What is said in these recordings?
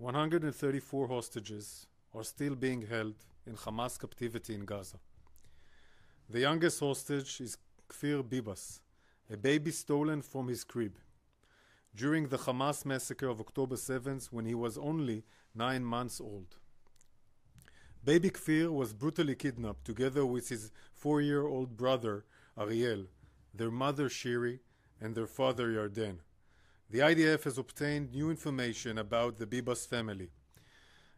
134 hostages are still being held in Hamas captivity in Gaza. The youngest hostage is Kfir Bibas, a baby stolen from his crib. During the Hamas massacre of October 7th, when he was only nine months old, baby Kfir was brutally kidnapped together with his four year old brother Ariel, their mother Shiri, and their father Yarden the IDF has obtained new information about the Bibas family.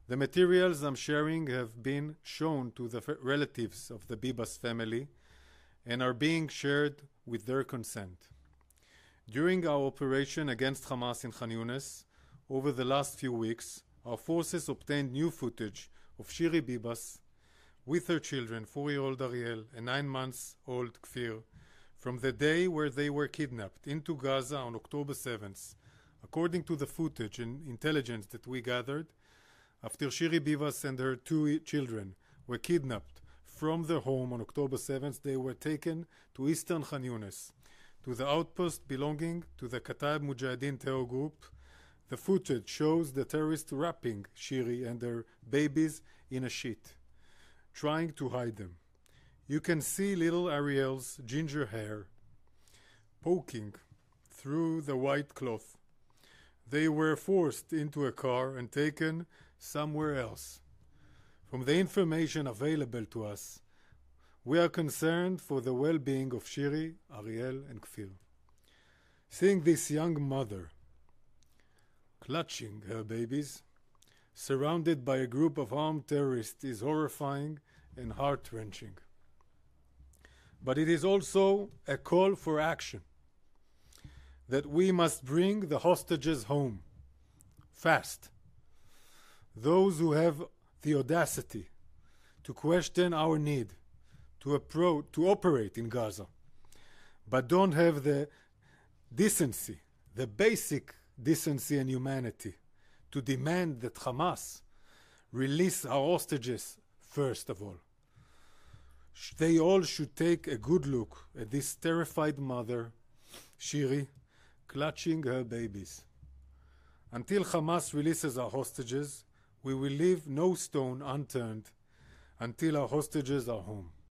The materials I'm sharing have been shown to the relatives of the Bibas family and are being shared with their consent. During our operation against Hamas in Khan Yunis, over the last few weeks, our forces obtained new footage of Shiri Bibas with her children, four year old Ariel and nine months old Kfir, from the day where they were kidnapped into Gaza on October 7th. According to the footage and intelligence that we gathered, after Shiri Bivas and her two children were kidnapped from their home on October 7th, they were taken to eastern Khan Yunis, to the outpost belonging to the Qatab Mujahideen terror group. The footage shows the terrorists wrapping Shiri and their babies in a sheet, trying to hide them. You can see little Ariel's ginger hair poking through the white cloth. They were forced into a car and taken somewhere else. From the information available to us, we are concerned for the well being of Shiri, Ariel, and Kfir. Seeing this young mother clutching her babies, surrounded by a group of armed terrorists, is horrifying and heart wrenching but it is also a call for action that we must bring the hostages home fast. Those who have the audacity to question our need to approach to operate in Gaza, but don't have the decency, the basic decency and humanity to demand that Hamas release our hostages first of all they all should take a good look at this terrified mother, Shiri, clutching her babies. Until Hamas releases our hostages, we will leave no stone unturned until our hostages are home.